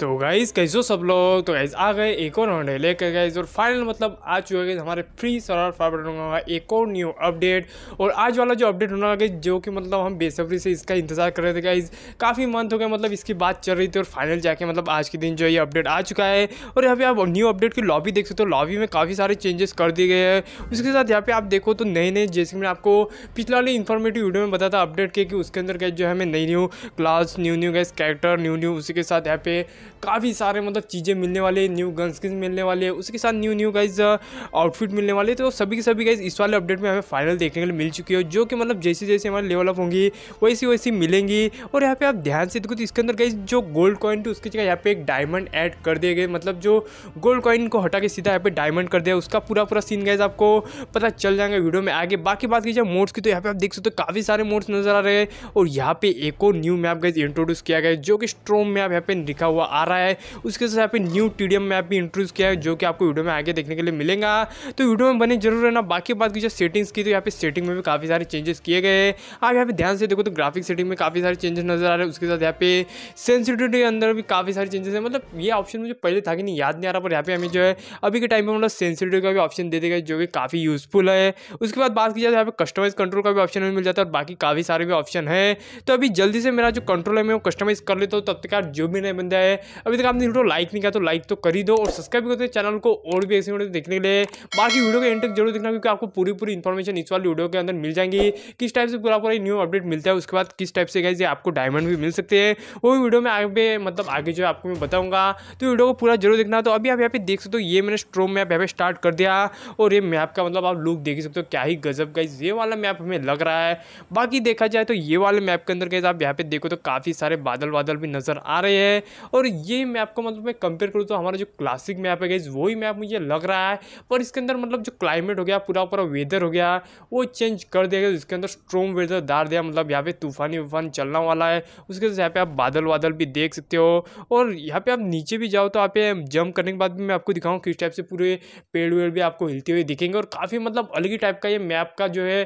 तो गाइज़ कैसे हो सब लोग तो गाइज़ आ गए एक और नोडे लेकर गाइज और फाइनल मतलब आ चुके हैं हमारे फ्री सरवर फाइबर का एक और न्यू अपडेट और आज वाला जो अपडेट होने वाला जो कि मतलब हम बेसब्री से इसका इंतजार कर रहे थे गाइज़ काफ़ी मंथ हो गया मतलब इसकी बात चल रही थी और फाइनल जाके मतलब आज के दिन जो ये अपडेट आ चुका है और यहाँ पे आप न्यू अपडेट की लॉबी देख सकते हो लॉबी में काफ़ी सारे चेंजेस कर दिए गए हैं उसके साथ यहाँ पे आप देखो तो नए नए जैसे मैंने आपको पिछला वाली इन्फॉर्मेटिव वीडियो में बताया था अपडेट के कि उसके अंदर गए जो है हमें नई new class new new gas character new new उसी के साथ यहाँ पे काफ़ी सारे मतलब चीज़ें मिलने वाली न्यू गन स्किन मिलने वाले हैं उसके साथ न्यू न्यू गाइज आउटफिट मिलने वाले तो सभी के सभी गाइज इस वाले अपडेट में हमें फाइनल देखने के लिए मिल चुकी है जो कि मतलब जैसे जैसे हमारे लेवल अप होंगी वैसी वैसी मिलेंगी और यहाँ पे आप ध्यान से देखो तो इसके अंदर गाइज जो गोल्ड कॉइन थी उसकी जगह यहाँ पे एक डायमंड ऐड कर दिए गए मतलब जो गोल्ड कॉइन को हटा के सीधा यहाँ पे डायमंड कर दिया उसका पूरा पूरा सीन गाइज आपको पता चल जाएगा वीडियो में आगे बाकी बात की जाए मोड्स की तो यहाँ पे आप देख सकते हो काफ़ी सारे मोड्स नजर आ रहे हैं और यहाँ पे एक और न्यू मैप गाइज इंट्रोड्यूस किया गया जो कि स्ट्रोम मैप यहाँ पे लिखा हुआ आ रहा है उसके साथ यहाँ पे न्यू टी मैप भी इंट्रोड्यूस किया है जो कि आपको वीडियो में आगे देखने के लिए मिलेगा तो वीडियो में बने जरूर रहना बाकी बात की जो सेटिंग्स की तो यहाँ पे सेटिंग में भी काफ़ी सारे चेंजेस किए गए आप यहाँ पे ध्यान से देखो तो ग्राफिक सेटिंग में काफ़ी सारे चेंजेस नजर आ रहे हैं उसके साथ यहाँ पे सेंसिटिविटी के अंदर भी काफ़ी सारे चेंजेस है मतलब ये ऑप्शन मुझे पहले था कि नहीं याद नहीं आ रहा पर यहाँ पे हमें जो है अभी के टाइम पर मतलब सेंसिटिविटी का भी ऑप्शन दे देगा जो कि काफ़ी यूजफुल है उसके बाद बात की जाए तो यहाँ पे कस्टमाइज कंट्रोल का भी ऑप्शन हमें मिल जाता है और बाकी काफ़ी सारे भी ऑप्शन है तो अभी जल्दी से मेरा जो कंट्रोल है मैं वो कस्टमाइज कर लेता हूँ तब तक यार जो भी नए बंदा है अभी तक आपने वीडियो लाइक नहीं किया तो लाइक तो कर ही दो और सब्सक्राइब करते चैनल को और भी ऐसे वीडियो देखने के लिए बाकी वीडियो के एंड तक जरूर देखना क्योंकि आपको पूरी पूरी इन्फॉर्मेशन इस वाली वीडियो के अंदर मिल जाएंगी किस टाइप से पूरा आपको न्यू अपडेट मिलता है उसके बाद किस टाइप से गए आपको डायमंड भी मिल सकते हैं वो वीडियो में आगे मतलब आगे जो है आपको मैं बताऊँगा तो वीडियो को पूरा जरूर देखना तो अभी आप यहाँ पे देख सकते हो ये मैंने स्ट्रोम मैप यहाँ पे स्टार्ट कर दिया और ये मैप का मतलब आप लुक देख सकते हो क्या ही गजब का ये वाला मैप हमें लग रहा है बाकी देखा जाए तो ये वाले मैप के अंदर गए आप यहाँ पे देखो तो काफ़ी सारे बादल बादल भी नज़र आ रहे हैं और ये मैप को मतलब मैं कंपेयर करूँ तो हमारा जो क्लासिक मैप है गाइज वही मैप मुझे लग रहा है पर इसके अंदर मतलब जो क्लाइमेट हो गया पूरा पूरा वेदर हो गया वो चेंज कर दिया गया इसके अंदर स्ट्रॉन्ग वेदर डाल दिया मतलब यहाँ पे तूफानी वूफान चलना वाला है उसके साथ यहाँ पे आप बादल वादल भी देख सकते हो और यहाँ पे आप नीचे भी जाओ तो आप जंप करने के बाद भी मैं आपको दिखाऊँ किस टाइप से पूरे पेड़ वेड़ भी आपको हिलते हुए दिखेंगे और काफ़ी मतलब अलग ही टाइप का ये मैप का जो है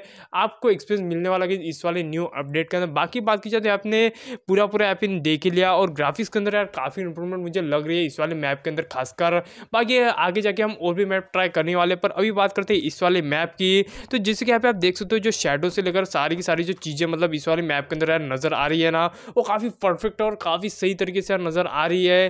आपको एक्सपीरियंस मिलने वाला है इस वाले न्यू अपडेट के अंदर बाकी बात की जाए तो आपने पूरा पूरा ऐप इन देख ही लिया और ग्राफिक्स के अंदर यार काफ़ी इंप्रूवमेंट मुझे लग रही है इस वाले मैप के अंदर खासकर बाकी आगे जाके हम और भी मैप ट्राई करने वाले पर अभी बात करते हैं इस वाले मैप की तो जैसे कि यहाँ पे आप देख सकते हो जो शेडो से लेकर सारी की सारी जो चीज़ें मतलब इस वाले मैप के अंदर नज़र आ रही है ना वो काफ़ी परफेक्ट और काफ़ी सही तरीके से नज़र आ रही है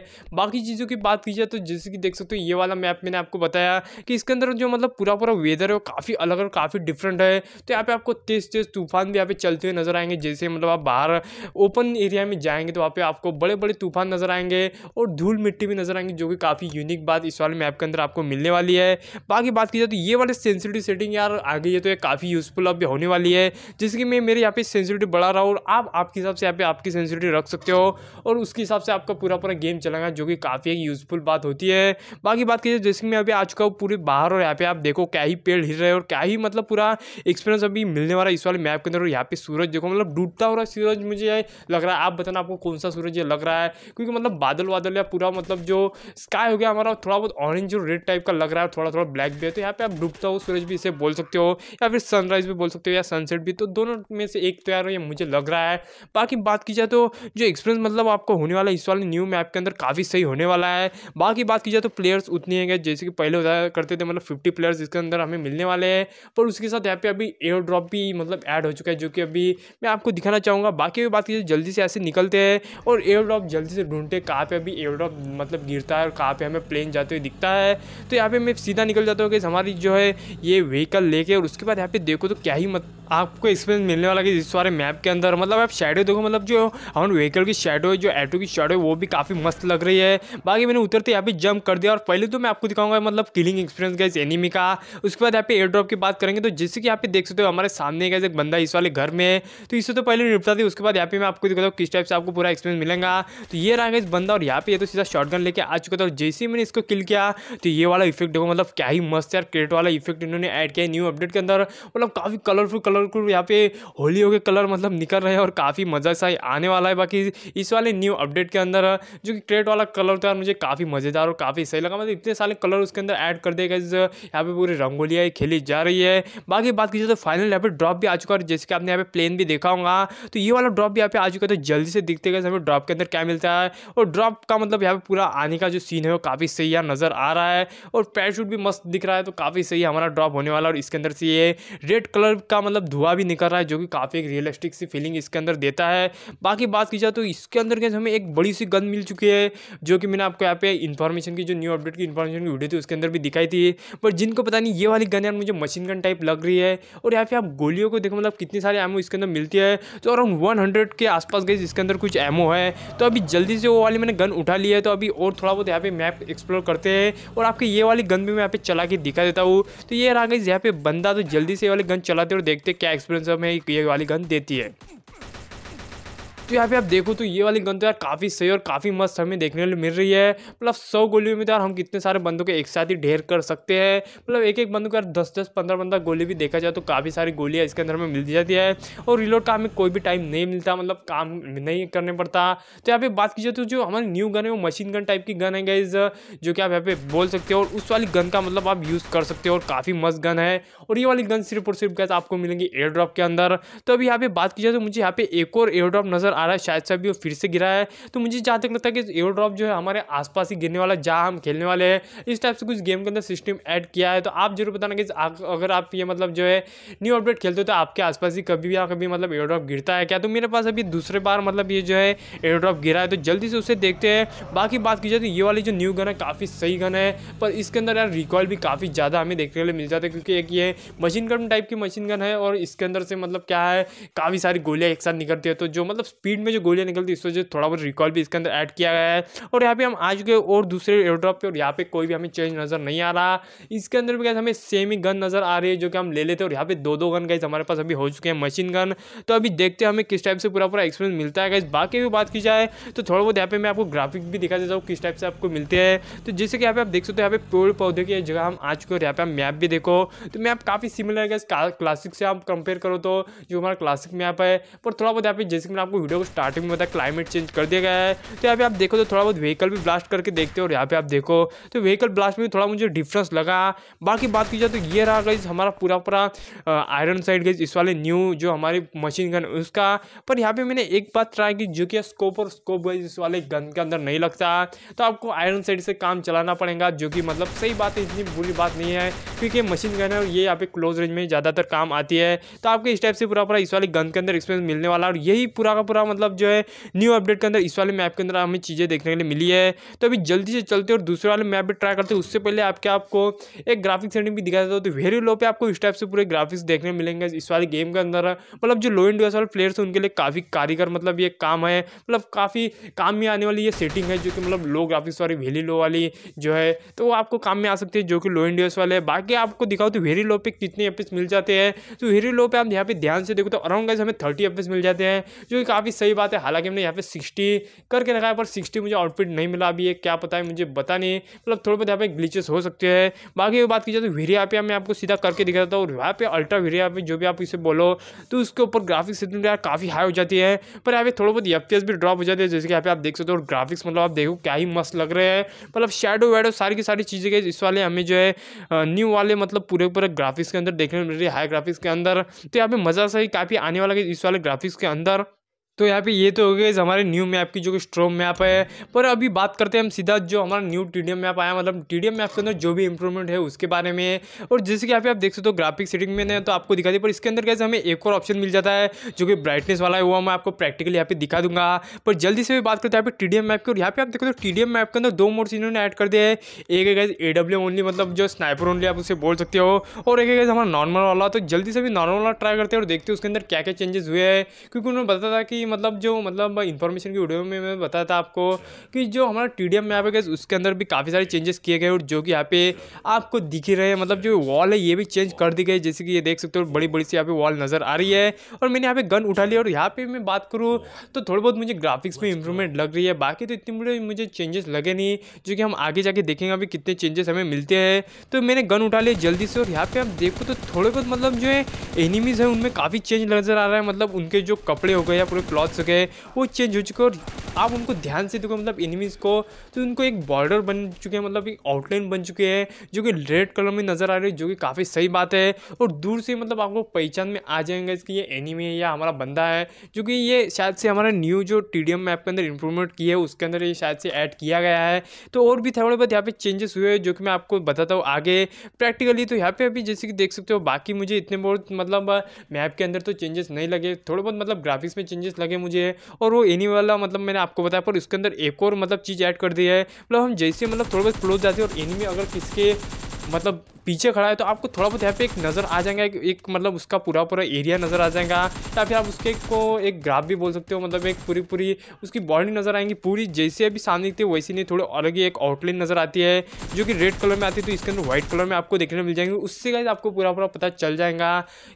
बाकी चीज़ों की बात की जाए तो जैसे कि देख सकते हो ये वाला मैप मैंने आपको बताया कि इसके अंदर जो मतलब पूरा पूरा वेदर है वो काफ़ी अलग और काफ़ी डिफरेंट है तो यहाँ पे आपको तेज तेज तूफान भी यहाँ पे चलते हुए नज़र आएंगे जैसे मतलब आप बाहर ओपन एरिया में जाएंगे तो वहाँ पे आपको बड़े बड़े तूफान नज़र आएंगे और धूल मिट्टी भी नजर आएंगी जो कि काफ़ी यूनिक बात इस वाले मैप के अंदर आपको मिलने वाली है बाकी बात की जाए तो ये वाले सेंसिटिव सेटिंग यार आ गई है तो ये काफ़ी यूज़फुल अब होने वाली है जिसकी मैं मेरे यहाँ पे सेंसिटिव बढ़ा रहा हूँ और आप आपके हिसाब से यहाँ पे आपकी सेंसिटिव रख सकते हो और उसके हिसाब से आपका पूरा पूरा गेम चलेगा जो कि काफ़ी एक यूज़फुल बात होती है बाकी बात की जाए जैसे मैं अभी आ चुका हूँ पूरे बाहर और यहाँ पे आप देखो क्या ही पेड़ हिल रहे हैं और क्या ही मतलब पूरा एक्सपीरियंस अभी मिलने वाला इस वाले मैप के अंदर और यहाँ पे सूरज देखो मतलब डूबता हुआ सूरज मुझे लग रहा है आप बताना आपको कौन सा सूरज ये लग रहा है क्योंकि मतलब बादल बादल वादल या पूरा मतलब जो स्काई हो गया हमारा थोड़ा बहुत ऑरेंज और रेड टाइप का लग रहा है थोड़ा थोड़ा ब्लैक भी है तो यहाँ पे आप डूबता हो सूरज भी इसे बोल सकते हो या फिर सनराइज भी बोल सकते हो या सनसेट भी तो दोनों में से एक तो यार ये मुझे लग रहा है बाकी बात की जाए तो जो एक्सपीरियंस मतलब आपको होने वाला है इस वाले न्यू मैप के अंदर काफ़ी सही होने वाला है बाकी बात की जाए तो प्लेयर्स उतने हैं जैसे कि पहले होता करते थे मतलब फिफ्टी प्लेयर्स इसके अंदर हमें मिलने वाले हैं पर उसके साथ यहाँ पे अभी एयर ड्रॉप भी मतलब ऐड हो चुका है जो कि अभी मैं आपको दिखाना चाहूँगा बाकी बात की जल्दी से ऐसे निकलते हैं और एयर ड्रॉप जल्दी से ढूंढते कहाँ पे अभी एयरड्रॉप मतलब गिरता है और कहाँ पे हमें प्लेन जाते हुए दिखता है तो यहाँ पे मैं सीधा निकल जाता हूँ कि हमारी जो है ये व्हीकल लेके और उसके बाद यहाँ पे देखो तो क्या ही मत आपको एक्सपीरियंस मिलने वाला कि इस बारे मैप के अंदर मतलब आप शेडो देखो मतलब जो हमारे व्हीकल की शेडो है जो एटो की शेडो है वो भी काफ़ी मस्त लग रही है बाकी मैंने उतरते यहाँ पे जंप कर दिया और पहले तो मैं आपको दिखाऊंगा मतलब किलिंग एक्सपीरियंस गए एनिमी का उसके बाद यहाँ पे एयर ड्रॉप की बात करेंगे तो जैसे कि यहाँ पे देख सकते हो हमारे सामने गए एक बंदा इस वाले घर में है तो इससे तो पहले निपटा दी उसके बाद यहाँ पे मैं आपको दिखाता हूँ किस टाइप से आपको पूरा एक्सपीरियंस मिलेगा तो ये रहा इस बंदा और यहाँ पे तो सीधा शॉर्ट लेके आ चुका था और जैसे ही मैंने इसको किल किया तो ये वाला इफेक्ट देखो मतलब क्या ही मस्त यार क्रेट वाला इफेक्ट इन्होंने ऐड किया न्यू अपडेट के अंदर मतलब काफ़ी कलरफुल कलर बिल्कुल यहाँ पे होलियो के कलर मतलब निकल रहे हैं और काफ़ी मज़ा सा आने वाला है बाकी इस वाले न्यू अपडेट के अंदर जो कि क्रेट वाला कलर था मुझे काफ़ी मज़ेदार और काफ़ी सही लगा मतलब इतने सारे कलर उसके अंदर ऐड कर देगा गए यहाँ पे पूरी रंगोलियाँ खेली जा रही है बाकी बात कीजिए तो फाइनल यहाँ पे ड्रॉप भी आ चुका है जैसे कि आपने यहाँ पे प्लेन भी देखा होगा तो ये वाला ड्रॉप भी यहाँ पे आ चुका है तो जल्दी से दिखते गए हमें ड्रॉप के अंदर क्या मिलता है और ड्रॉप का मतलब यहाँ पे पूरा आने का जो सीन है वो काफ़ी सही यार नज़र आ रहा है और पैराशूट भी मस्त दिख रहा है तो काफ़ी सही हमारा ड्रॉप होने वाला और इसके अंदर से ये रेड कलर का मतलब धुआं भी निकल रहा है जो कि काफ़ी एक रियलिस्टिक सी फीलिंग इसके अंदर देता है बाकी बात की जाए तो इसके अंदर कैसे हमें एक बड़ी सी गन मिल चुकी है जो कि मैंने आपको यहाँ पे इन्फॉर्मेशन की जो न्यू अपडेट की इन्फॉर्मेशन की वीडियो थी उसके अंदर भी दिखाई थी बट जिनको पता नहीं ये वाली गन यार मुझे मशीन गन टाइप लग रही है और यहाँ पे आप गोलियों को देखो मतलब कितनी सारी एमओ इसके अंदर मिलती है तो अराउंड वन के आसपास गई इसके अंदर कुछ एमओ है तो अभी जल्दी से वो वाली मैंने गन उठा ली है तो अभी और थोड़ा बहुत यहाँ पे मैप एक्सप्लोर करते हैं और आपके ये वाली गन भी मैं यहाँ पे चला के दिखा देता हूँ तो ये रहा गई यहाँ पे बंदा तो जल्दी से ये वाली गन चलाते और देखते क्या एक्सपीरियंस हमें ये वाली गन देती है तो यहाँ पे आप देखो तो ये वाली गन तो यार काफ़ी सही और काफ़ी मस्त हमें देखने को मिल रही है मतलब सौ गोलियों में तो यार हम कितने सारे बंदों को एक साथ ही ढेर कर सकते हैं मतलब एक एक बंदों को यार दस दस पंद्रह पंद्रह गोली भी देखा जाए तो काफ़ी सारी गोलियाँ इसके अंदर में मिल जाती है और रिलोड का हमें कोई भी टाइम नहीं मिलता मतलब काम नहीं करने पड़ता तो यहाँ पे बात की जाए तो जो हमारी न्यू गन है वो मशीन गन टाइप की गन है गाइज जो कि आप यहाँ पे बोल सकते हो और उस वाली गन का मतलब आप यूज़ कर सकते हो और काफ़ी मस्त गन है और ये वाली गन सिर्फ और सिर्फ गैस आपको मिलेंगी एयर ड्रॉप के अंदर तो अभी यहाँ पे बात की जाए तो मुझे यहाँ पे एक और एयर ड्रॉप नज़र आ रहा है शायद से अभी वो फिर से गिरा है तो मुझे जहाँ तक लगता है कि एयर ड्रॉप जो है हमारे आसपास ही गिरने वाला जहाँ हम खेलने वाले हैं इस टाइप से कुछ गेम के अंदर सिस्टम ऐड किया है तो आप जरूर बताना कि अगर आप ये मतलब जो है न्यू अपडेट खेलते हो तो आपके आसपास ही कभी भी कभी मतलब एयर ड्रॉप गिरता है क्या तो मेरे पास अभी दूसरे बार मतलब ये जो है एयर ड्रॉप गिरा है तो जल्दी से उसे देखते हैं बाकी बात की जाए तो ये वाली जो न्यू गन है काफ़ी सही गन है पर इसके अंदर यार रिकॉल भी काफ़ी ज़्यादा हमें देखने के लिए मिल जाता है क्योंकि एक ये मशीन गन टाइप की मशीन गन है और इसके अंदर से मतलब क्या है काफ़ी सारी गोलियाँ एक साथ निकलती है तो जो मतलब स्पीड स्पीड में जो गोलियाँ निकलती है इस वजह से थोड़ा बहुत रिकॉल भी इसके अंदर ऐड किया गया है और यहाँ पे हम आज गए और दूसरे एयरड्रॉप पे और यहाँ पे कोई भी हमें चेंज नज़र नहीं आ रहा इसके अंदर भी कैसे हमें सेम ही गन नज़र आ रही है जो कि हम ले लेते हैं और यहाँ पे दो दो गन गए हमारे पास अभी हो चुके हैं मशीन गन तो अभी देखते हैं हमें किस टाइप से पूरा पूरा एक्सपीरियंस मिलता है गैस बाकी भी बात की जाए तो थोड़ा बहुत यहाँ पे मैं आपको ग्राफिक भी दिखा देता हूँ किस टाइप से आपको मिलते हैं तो जैसे कि यहाँ पे आप देख सकते हो यहाँ पे पेड़ पौधे की जगह हम आ चुके हैं और यहाँ पे आप मैप भी देखो तो मैप काफ़ी सिमिलर है क्लासिक से आप कंपेयर करो तो जो हमारा क्लासिक मैप है पर थोड़ा बहुत यहाँ पे जैसे कि मैंने आपको वीडियो को स्टार्टिंग में बताया क्लाइमेट चेंज कर दिया गया है तो यहाँ पे आप देखो तो थोड़ा बहुत व्हीकल भी ब्लास्ट करके देखते हो और यहाँ पे आप देखो तो व्हीकल ब्लास्ट में थोड़ा मुझे डिफरेंस लगा बाकी बात की जाए तो ये रहा गई हमारा पूरा पूरा आयरन साइड गई इस वाले न्यू जो हमारी मशीन गन उसका पर यहाँ पर मैंने एक बात ट्राई की जो कि स्कोप और स्कोप गई इस वाले गन के अंदर नहीं लगता तो आपको आयरन साइड से काम चलाना पड़ेगा जो कि मतलब सही बात है इतनी बुरी बात नहीं है क्योंकि मशीन गन है और ये यहाँ पे क्लोज रेंज में ज़्यादातर काम आती है तो आपके इस टाइप से पूरा पूरा इस वाले गन के अंदर एक्सपीरियंस मिलने वाला और यही पूरा का पूरा पूरा मतलब जो है न्यू अपडेट के अंदर इस वाले मैप के अंदर हमें चीज़ें देखने के लिए मिली है तो अभी जल्दी से चलते और दूसरे वाले मैप भी ट्राई करते उससे पहले आपके आपको एक ग्राफिक्स सेटिंग भी दिखाया जाता तो वेरी लो पे आपको इस टाइप से पूरे ग्राफिक्स देखने मिलेंगे इस वाले गेम के अंदर मतलब जो लो इंड वाले प्लेयर्स हैं उनके लिए काफ़ी कारीगर मतलब ये काम है मतलब काफ़ी काम में आने वाली ये सेटिंग है जो कि मतलब लो ग्राफिक्स वाली वेली लो वाली जो है तो वो आपको काम में आ सकती है जो कि लो इंड वाले है बाकी आपको दिखाओ तो वेरी लो पे कितने एपिस मिल जाते हैं तो वेरी लो पे आप यहाँ पे ध्यान से देखो तो अराउंड गाइज हमें थर्टी एपिस मिल जाते हैं जो कि काफ़ी भी सही बात है हालांकि हमने यहाँ पे सिक्सटी करके रखा है पर सिक्सटी मुझे आउटपुट नहीं मिला अभी ये क्या पता है मुझे पता नहीं मतलब थोड़े बहुत यहाँ पे ग्लीचेस हो सकते हैं बाकी बात की जाए तो वीरिया मैं आपको सीधा करके दिखा देता हूँ वहाँ यहाँ पे अल्ट्रा वीरिया जो भी आप इसे बोलो तो उसके ऊपर ग्राफिक्स इतनी काफ़ी हाई हो जाती है पर यहाँ पे थोड़ा बहुत एफ भी ड्रॉप हो जाती है जैसे कि यहाँ पे आप देख सकते हो और ग्राफिक्स मतलब आप देखो क्या ही मस्त लग रहे हैं मतलब शेडो वेडो सारी की सारी चीज़ें इस वाले हमें जो है न्यू वाले मतलब पूरे पूरे ग्राफिक्स के अंदर देखने को मिल रही है हाई ग्राफिक्स के अंदर तो यहाँ पे मज़ा सा ही काफ़ी आने वाला है इस वाले ग्राफिक्स के अंदर तो यहाँ पे ये तो हो गया हमारे न्यू मैप की जो कि स्ट्रोम मैप है पर अभी बात करते हैं हम सीधा जो हमारा न्यू टी डी मैप आया मतलब टी डी मैप के अंदर जो भी इंप्रूवमेंट है उसके बारे में और जैसे कि यहाँ पे आप देख सकते हो तो ग्राफिक सेटिंग में तो आपको दिखा दी पर इसके अंदर कैसे हमें एक और ऑप्शन मिल जाता है जो कि ब्राइटनेस वाला है वो मैं आपको प्रैक्टिकली यहाँ पे दिखा दूंगा पर जल्दी से भी बात करते हैं यहाँ पे टी मैप की और यहाँ पे आप देखो तो टी मैप के अंदर दो मोड्स इन्होंने ऐड कर दिया है एक है कैसे ए डब्ल्यू ओनली मतलब जो स्नाइपर ओनली आप उसे बोल सकते हो और एक है कैसे हमारा नॉर्मल वाला तो जल्दी से भी नॉर्मल वाला ट्राई करते हैं और देखते हैं उसके अंदर क्या क्या चेंजेस हुए हैं क्योंकि उन्होंने बताया था कि मतलब जो मतलब इन्फॉर्मेशन की वीडियो में मैं बताया था आपको कि जो हमारा टी डी एम मैप है उसके अंदर भी काफ़ी सारे चेंजेस किए गए और जो कि यहाँ पे आपको दिख ही रहे हैं मतलब जो वॉल है ये भी चेंज कर दी गई जैसे कि ये देख सकते हो बड़ी बड़ी सी यहाँ पे वॉल नज़र आ रही है और मैंने यहाँ पे गन उठा लिया और यहाँ पे मैं बात करूँ तो थोड़ी बहुत मुझे ग्राफिक्स में इंप्रूवमेंट लग रही है बाकी तो इतनी बड़े मुझे चेंजेस लगे नहीं जो कि हम आगे जाके देखेंगे अभी कितने चेंजेस हमें मिलते हैं तो मैंने गन उठा लिया जल्दी से और यहाँ पे आप देखो तो थोड़े बहुत मतलब जो है एनिमीज़ हैं उनमें काफ़ी चेंज नज़र आ रहा है मतलब उनके जो कपड़े हो गए या पूरे लॉट्स हो गए वो चेंज हो चुके और आप उनको ध्यान से देखो मतलब एनिमीज़ को तो उनको एक बॉर्डर बन चुके हैं मतलब एक आउटलाइन बन चुके हैं जो कि रेड कलर में नज़र आ रही है जो कि काफ़ी सही बात है और दूर से मतलब आपको पहचान में आ जाएंगे कि ये एनिमी है या हमारा बंदा है जो कि ये शायद से हमारा न्यू जो टी डी एम मैप के अंदर इंप्रूवमेंट की है उसके अंदर ये शायद से ऐड किया गया है तो और भी थोड़े बहुत यहाँ पे चेंजेस हुए हैं जो कि मैं आपको बताता हूँ आगे प्रैक्टिकली तो यहाँ पे अभी जैसे कि देख सकते हो बाकी मुझे इतने बहुत मतलब मैप के अंदर तो चेंजेस नहीं लगे थोड़े बहुत मतलब ग्राफिक्स में चेंजेस लगे मुझे और वो एनी वाला मतलब मैंने आपको बताया पर उसके अंदर एक और मतलब चीज़ ऐड कर दी है मतलब हम जैसे मतलब थोड़ा बहुत क्लोज जाते हैं और एनिमी अगर किसके मतलब पीछे खड़ा है तो आपको थोड़ा बहुत यहाँ पे एक नज़र आ जाएगा एक, एक मतलब उसका पूरा पूरा एरिया नज़र आ जाएगा या फिर आप उसके को एक ग्राफ भी बोल सकते हो मतलब एक पूरी पूरी उसकी बॉडी नज़र आएंगी पूरी जैसे अभी सामने दिखती है वैसे नहीं थोड़ी अलग ही एक आउटलाइन नज़र आती है जो कि रेड कलर में आती है तो इसके अंदर व्हाइट कलर में आपको देखने मिल जाएंगे उससे गाइज आपको पूरा पूरा पता चल जाएगा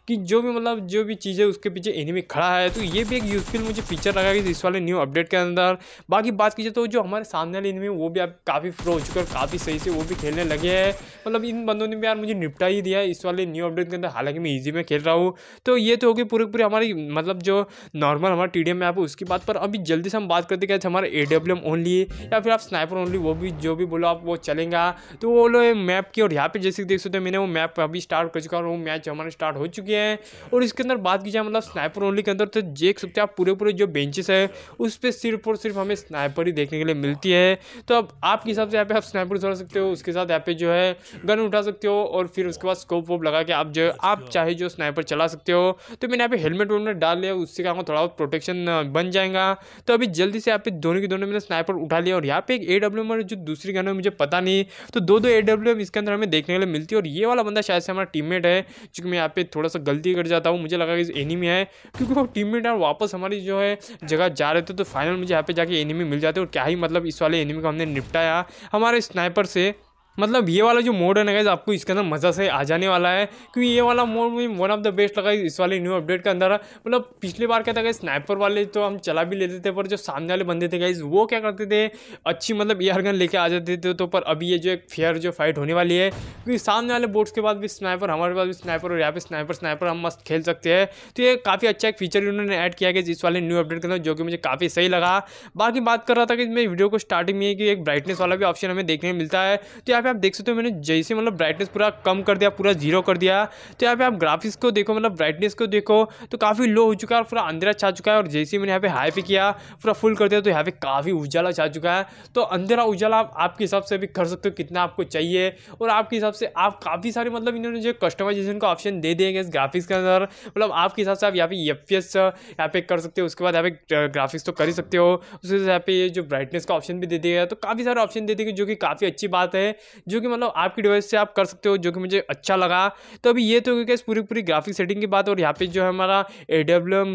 कि जो भी मतलब जो भी चीज़ है उसके पीछे एनिमी खड़ा है तो ये भी एक यूज़फुल मुझे फीचर लगा कि इस वाले न्यू अपडेट के अंदर बाकी बात कीजिए तो जो हमारे सामने वाले एनिमी वो भी आप काफ़ी फ्रो हो चुके और काफ़ी सही से वो भी खेलने लगे हैं मतलब मतलब इन बंदों ने भी यार मुझे निपटा ही दिया इस वाले न्यू अपडेट के अंदर हालांकि मैं ईजी में खेल रहा हूँ तो ये तो होगी पूरी पूरी हमारी मतलब जो नॉर्मल हमारा टी डी एम ऐप है उसकी बात पर अभी जल्दी से हम बात करते क्या हमारा ए डब्ल्यू एम ओनली या फिर आप स्नाइपर ओनली वो भी जो भी बोलो आप वो चलेगा तो वो लो मैप की और यहाँ पे जैसे देख सकते हैं मैंने वो मैप अभी स्टार्ट कर चुका हूँ मैच हमारे स्टार्ट हो चुके हैं और इसके अंदर बात की जाए मतलब स्नाइपर ओनली के अंदर तो देख सकते हैं आप पूरे पूरे जो बेंचेस है उस पर सिर्फ और सिर्फ हमें स्नाइपर ही देखने के लिए मिलती है तो अब आपके हिसाब से यहाँ पे आप स्नाइपर चला सकते हो उसके साथ यहाँ पे जो है गन उठा सकते हो और फिर उसके बाद स्कोप वोप लगा के आप जो आप चाहे जो स्नाइपर चला सकते हो तो मैंने यहाँ पे हेलमेट वेलमेट डाल लिया उससे क्या थोड़ा बहुत प्रोटेक्शन बन जाएगा तो अभी जल्दी से यहाँ पे दोनों के दोनों मैंने स्नाइपर उठा लिया और यहाँ पे एक ए डब्ल्यू एम जो दूसरी गन है मुझे पता नहीं तो दो दो ए डब्ल्यू एम इसके अंदर हमें देखने के लिए मिलती है और ये वाला बंदा शायद से हमारा टीममेट है क्योंकि मैं यहाँ पे थोड़ा सा गलती कर जाता हूँ मुझे लगा कि एनिमी है क्योंकि वो टीममेट यार वापस हमारी जो है जगह जा रहे थे तो फाइनल मुझे यहाँ पे जाके एनिमी मिल जाते और क्या ही मतलब इस वाले एनिमी को हमने निपटाया हमारे स्नाइपर से मतलब ये वाला जो मोड है ना गाइज आपको इसके अंदर मज़ा से आ जाने वाला है क्योंकि ये वाला मोड मुझे वन ऑफ द बेस्ट लगा इस वाले न्यू अपडेट के अंदर मतलब पिछले बार क्या था गाइज स्नाइपर वाले तो हम चला भी लेते थे पर जो सामने वाले बंदे थे गाइज वो क्या करते थे अच्छी मतलब एयर गन लेके आ जाते थे तो पर अभी ये जो एक फेयर जो फाइट होने वाली है क्योंकि सामने वाले बोर्ड्स के बाद भी स्नाइपर हमारे पास भी स्नाइपर और यहाँ पे स्नाइपर स्नाइपर हम मस्त खेल सकते हैं तो ये काफ़ी अच्छा एक फीचर इन्होंने ऐड किया गया इस वाले न्यू अपडेट के अंदर जो कि मुझे काफ़ी सही लगा बाकी बात कर रहा था कि मैं वीडियो को स्टार्टिंग में कि एक ब्राइटनेस वाला भी ऑप्शन हमें देखने मिलता है तो यहाँ पे आप देख सकते हो मैंने जैसे मतलब ब्राइटनेस पूरा कम कर दिया पूरा जीरो कर दिया तो यहाँ पे आप ग्राफिक्स को देखो मतलब ब्राइटनेस को देखो तो काफ़ी लो हो चुका है और पूरा अंधेरा छा चुका है और जैसे मैंने यहाँ पे हाई पे किया पूरा फुल कर दिया तो यहाँ पे काफ़ी उजाला छा चुका है तो अंधेरा उजाला आप आपके हिसाब से भी कर सकते हो कितना आपको चाहिए और आपके हिसाब से आप काफ़ी सारे मतलब इन्होंने जो कस्टमाइजेशन का ऑप्शन दे देंगे इस ग्राफिक्स के अंदर मतलब आपके हिसाब से आप यहाँ पे एफ यहाँ पे कर सकते हो उसके बाद यहाँ पे ग्राफिक्स तो कर ही सकते हो उसके यहाँ पे ये जो ब्राइटनेस का ऑप्शन भी दे दिया तो काफ़ी सारे ऑप्शन दे देंगे जो कि काफ़ी अच्छी बात है जो कि मतलब आपकी डिवाइस से आप कर सकते हो जो कि मुझे अच्छा लगा तो अभी ये तो क्योंकि पूरी पूरी ग्राफिक सेटिंग की बात और यहाँ पे जो है हमारा ए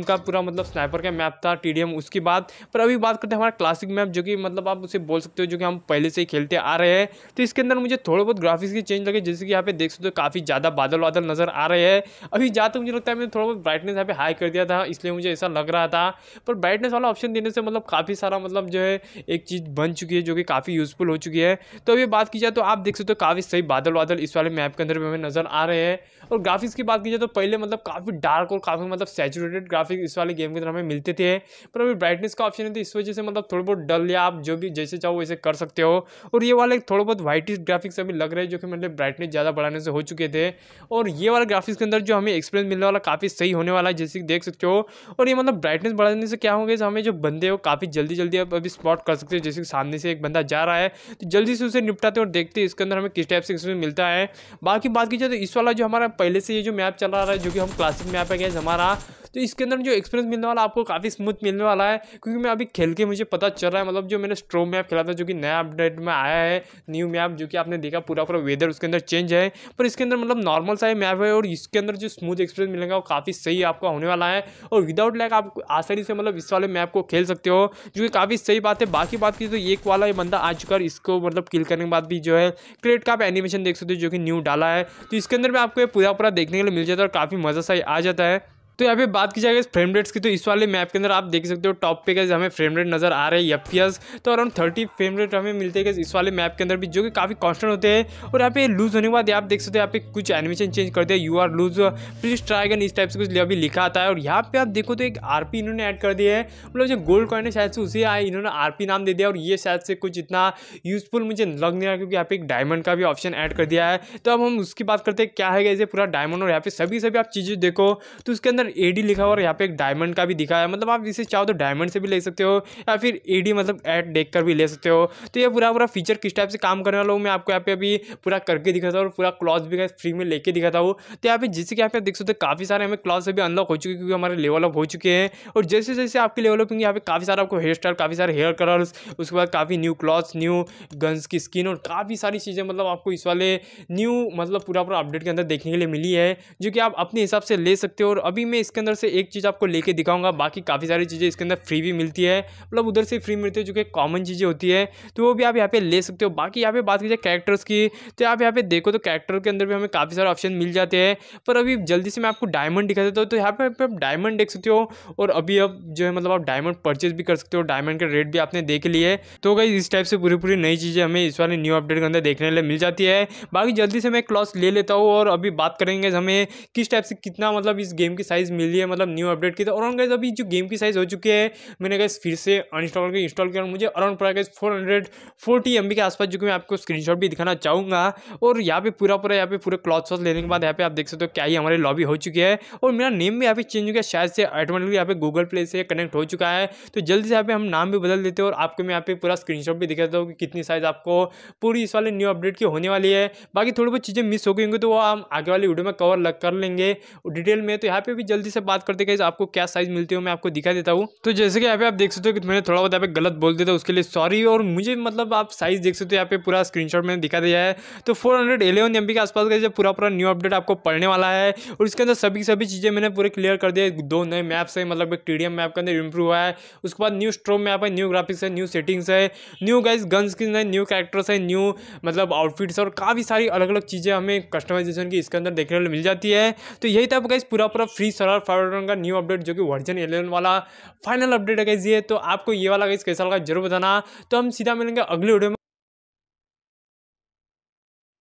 का पूरा मतलब स्नाइपर का मैप था टी उसकी बात पर अभी बात करते हैं हमारा क्लासिक मैप जो कि मतलब आप उसे बोल सकते हो जो कि हम पहले से ही खेलते आ रहे हैं तो इसके अंदर मुझे थोड़े बहुत ग्राफिक्स की चेंज लगे जैसे कि यहाँ पे देख सकते हो काफ़ी ज़्यादा बादल वादल नज़र आ रहे हैं अभी जहाँ मुझे लगता है मैंने थोड़ा बहुत ब्राइटनेस यहाँ पे हाई कर दिया था इसलिए मुझे ऐसा लग रहा था पर ब्राइटनेस वाला ऑप्शन देने से मतलब काफ़ी सारा मतलब जो है एक चीज़ बन चुकी है जो कि काफ़ी यूज़फुल हो चुकी है तो अभी बात की जाए तो आप देख सकते हो तो काफ़ी सही बादल वादल इस वाले मैप के अंदर भी हमें नज़र आ रहे हैं और ग्राफिक्स की बात की जाए तो पहले मतलब काफ़ी डार्क और काफ़ी मतलब सेचुरेटेड ग्राफिक्स इस वाले गेम के अंदर हमें मिलते थे पर अभी ब्राइटनेस का ऑप्शन है तो इस वजह से मतलब थोड़ा बहुत डल या आप जो भी जैसे चाहो वैसे कर सकते हो और ये वाले थोड़ा बहुत वाइटिस ग्राफिक्स अभी लग रहे हैं जो कि मतलब ब्राइटनेस ज़्यादा बढ़ाने से हो चुके थे और ये वाले ग्राफिक्स के अंदर जो हमें एक्सपीरियंस मिलने वाला काफ़ी सही होने वाला है जैसे देख सकते हो और ये मतलब ब्राइटनेस बढ़ाने से क्या होगा हमें जो बंदे हो काफ़ी जल्दी जल्दी आप अभी स्पॉट कर सकते हो जैसे कि सामने से एक बंदा जा रहा है तो जल्दी से उसे निपटाते और देखते सकते हैं इसके अंदर हमें किस टाइप से इसमें मिलता है बाकी बात की जाए तो इस वाला जो हमारा पहले से ये जो मैप चला रहा है जो कि हम क्लासिक मैप है गैस हमारा तो इसके अंदर जो एक्सपीरियंस मिलने वाला आपको काफ़ी स्मूथ मिलने वाला है क्योंकि मैं अभी खेल के मुझे पता चल रहा है मतलब जो मैंने स्ट्रो मैप खेला था जो कि नया अपडेट में आया है न्यू मैप जो कि आपने देखा पूरा पूरा वेदर उसके अंदर चेंज है पर इसके अंदर मतलब नॉर्मल सा मैप है और इसके अंदर जो स्मूथ एक्सपीरियंस मिलेगा वो काफ़ी सही आपका होने वाला है और विदाउट लैक आप आसानी से मतलब इस वाले मैप को खेल सकते हो जो कि काफ़ी सही बात है बाकी बात की तो एक वाला ये बंदा आ चुका है इसको मतलब किल करने के बाद भी जो है क्रेट का आप एनिमेशन देख सकते हो जो कि न्यू डाला है तो इसके अंदर भी आपको पूरा पूरा देखने के लिए मिल जाता है और काफ़ी मज़ा सा आ जाता है तो यहाँ पे बात की जाएगी फ्रेम रेट्स की तो इस वाले मैप के अंदर आप देख सकते हो टॉप पे कैसे हमें फ्रेम रेट नजर आ रहे हैं यफियस तो अराउंड थर्टी फ्रेम रेट हमें मिलते हैं इस वाले मैप के अंदर भी जो कि काफ़ी कॉन्स्टेंट होते हैं और यहाँ पे लूज होने के बाद आप देख सकते हो यहाँ पे कुछ एनिमेशन चेंज करते हैं you are lose please try gun इस टाइप से कुछ अभी लिखा आता है और यहाँ पे आप देखो तो एक आर इन्होंने ऐड कर दिया है मतलब जो गोल्ड कॉइन है शायद से उसे आए इन्होंने आर नाम दे दिया और ये शायद से कुछ इतना यूजफुल मुझे लग नहीं रहा क्योंकि यहाँ पे एक डायमंड का भी ऑप्शन ऐड कर दिया है तो अब हम उसकी बात करते हैं क्या है इसे पूरा डायमंड और यहाँ पे सभी सभी आप चीज़ें देखो तो उसके अंदर एडी लिखा हुआ और यहाँ पे एक डायमंड का भी दिखा है मतलब आप इसे चाहो तो डायमंड से भी ले सकते हो या फिर एडी मतलब एड देख कर भी ले सकते हो तो ये पूरा पूरा फीचर किस टाइप से काम करने वाला हूँ मैं आपको यहाँ पे अभी पूरा करके दिखाता हूँ और पूरा क्लॉथ भी फ्री में लेके दिखाता हूँ तो यहाँ पे जैसे कि आप देख सकते हो काफ़ी सारे हमें क्लॉथ अभी अनलॉक हो चुके हैं क्योंकि हमारे लेवल अप हो चुके हैं और जैसे जैसे आपके लेवल यहाँ पे काफ़ी सारा आपको हेयर स्टाइल काफ़ी सारे हेयर कलर्स उसके बाद काफ़ी न्यू क्लॉथ न्यू गन्स की स्किन और काफ़ी सारी चीज़ें मतलब आपको इस वाले न्यू मतलब पूरा पूरा अपडेट के अंदर देखने के लिए मिली है जो कि आप अपने हिसाब से ले सकते हो और अभी मैं मैं इसके अंदर से एक चीज़ आपको लेके दिखाऊंगा बाकी काफ़ी सारी चीज़ें इसके अंदर फ्री भी मिलती है मतलब उधर से फ्री मिलती है जो कि कॉमन चीज़ें होती है तो वो भी आप यहाँ पे ले सकते हो बाकी यहाँ पे बात की जाए कैरेक्टर्स की तो आप यहाँ पे देखो तो कैरेक्टर के अंदर भी हमें काफ़ी सारे ऑप्शन मिल जाते हैं पर अभी जल्दी से मैं आपको डायमंड दिखा देता हूँ तो यहाँ पर आप डायमंड देख सकते हो और अभी अब जो है मतलब आप डायमंड परचेज भी कर सकते हो डायमंड का रेट भी आपने देख लिए तो गई इस टाइप से पूरी पूरी नई चीज़ें हमें इस वाले न्यू अपडेट के अंदर देखने लिए मिल जाती है बाकी जल्दी से मैं क्लॉस ले लेता हूँ और अभी बात करेंगे हमें किस टाइप से कितना मतलब इस गेम की साइज़ साइज़ मिली है मतलब न्यू अपडेट की तो अराउंड गाइज अभी जो गेम की साइज़ हो चुकी है मैंने गाइज फिर से अनइंस्टॉल करके इंस्टॉल किया और मुझे अराउंड पड़ा guys four hundred forty M B के आसपास जो कि मैं आपको स्क्रीनशॉट भी दिखाना चाहूँगा और यहाँ पे पूरा पूरा यहाँ पे पूरे क्लॉथ शॉथ लेने के बाद यहाँ पे आप देख सकते हो क्या ही हमारी लॉबी हो चुकी है और मेरा नेम भी यहाँ पे चेंज हो गया शायद से ऑटोमेटिकली यहाँ पे गूगल प्ले से कनेक्ट हो चुका है तो जल्दी से यहाँ पे हम नाम भी बदल देते हैं और आपको मैं यहाँ पे पूरा स्क्रीनशॉट भी दिखा देता हूँ कि कितनी साइज़ आपको पूरी इस वाले न्यू अपडेट की होने वाली है बाकी थोड़ी बहुत चीज़ें मिस हो गई होंगी तो वो हम आगे वाली वीडियो में कवर कर लेंगे डिटेल में तो यहाँ पे भी जल्दी से बात करते गाइज आपको क्या साइज मिलती है मैं आपको दिखा देता हूँ तो जैसे कि यहाँ पे आप देख सकते हो कि मैंने थोड़ा बहुत यहाँ पे गलत बोल दिया था उसके लिए सॉरी और मुझे मतलब आप साइज देख सकते हो यहाँ पे पूरा स्क्रीनशॉट मैंने दिखा दिया है तो फोर हंड्रेड एलेवन एम के आसपास का पूरा पूरा न्यू अपडेट आपको पढ़ने वाला है और इसके अंदर सभी सभी चीज़ें मैंने पूरे क्लियर कर दिया दो नए मैप्स है मतलब एक टी मैप के अंदर इंप्रूव हुआ है उसके बाद न्यू स्ट्रोम मैप है न्यू ग्राफिक्स है न्यू सेटिंग्स है न्यू गाइज गन स्किन है न्यू कैरेक्टर्स है न्यू मतलब आउटफिट्स और काफ़ी सारी अलग अलग चीज़ें हमें कस्टमाइजेशन की इसके अंदर देखने को मिल जाती है तो यही था गाइज पूरा पूरा फ्री सोलर फाइव का न्यू अपडेट जो कि वर्जन एलेवन वाला फाइनल अपडेट है गाइज तो आपको ये वाला कैसा लगा जरूर बताना तो हम सीधा मिलेंगे अगले वीडियो में